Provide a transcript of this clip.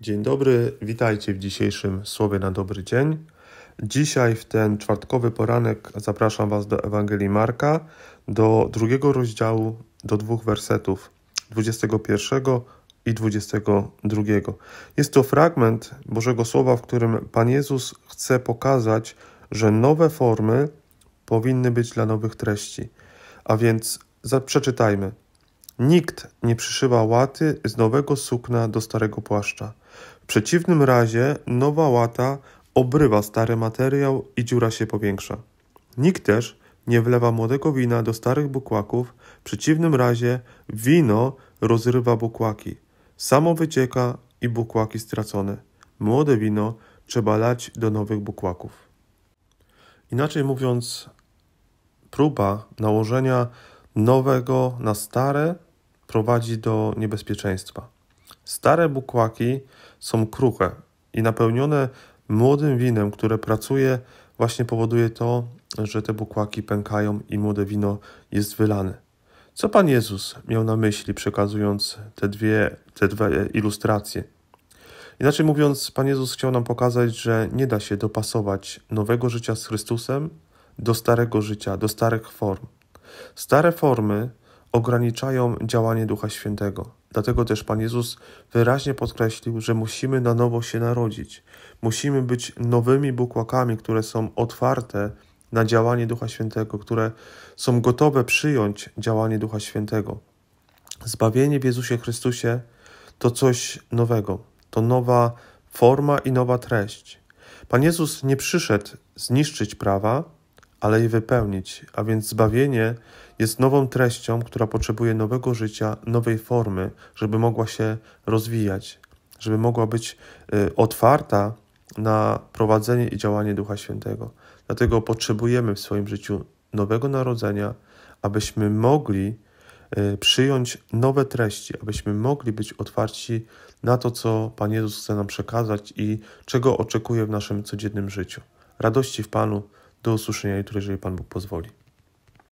Dzień dobry, witajcie w dzisiejszym Słowie na Dobry Dzień. Dzisiaj, w ten czwartkowy poranek, zapraszam Was do Ewangelii Marka, do drugiego rozdziału, do dwóch wersetów 21 i 22. Jest to fragment Bożego Słowa, w którym Pan Jezus chce pokazać, że nowe formy powinny być dla nowych treści. A więc przeczytajmy. Nikt nie przyszywa łaty z nowego sukna do starego płaszcza. W przeciwnym razie nowa łata obrywa stary materiał i dziura się powiększa. Nikt też nie wlewa młodego wina do starych bukłaków, w przeciwnym razie wino rozrywa bukłaki. Samo wycieka i bukłaki stracone. Młode wino trzeba lać do nowych bukłaków. Inaczej mówiąc, próba nałożenia nowego na stare prowadzi do niebezpieczeństwa. Stare bukłaki są kruche i napełnione młodym winem, które pracuje, właśnie powoduje to, że te bukłaki pękają i młode wino jest wylane. Co Pan Jezus miał na myśli, przekazując te dwie, te dwie ilustracje? Inaczej mówiąc, Pan Jezus chciał nam pokazać, że nie da się dopasować nowego życia z Chrystusem do starego życia, do starych form. Stare formy ograniczają działanie Ducha Świętego. Dlatego też Pan Jezus wyraźnie podkreślił, że musimy na nowo się narodzić. Musimy być nowymi bukłakami, które są otwarte na działanie Ducha Świętego, które są gotowe przyjąć działanie Ducha Świętego. Zbawienie w Jezusie Chrystusie to coś nowego, to nowa forma i nowa treść. Pan Jezus nie przyszedł zniszczyć prawa, ale je wypełnić, a więc zbawienie jest nową treścią, która potrzebuje nowego życia, nowej formy, żeby mogła się rozwijać, żeby mogła być y, otwarta na prowadzenie i działanie Ducha Świętego. Dlatego potrzebujemy w swoim życiu nowego narodzenia, abyśmy mogli y, przyjąć nowe treści, abyśmy mogli być otwarci na to, co Pan Jezus chce nam przekazać i czego oczekuje w naszym codziennym życiu. Radości w Panu. Do usłyszenia jutro, jeżeli Pan Bóg pozwoli.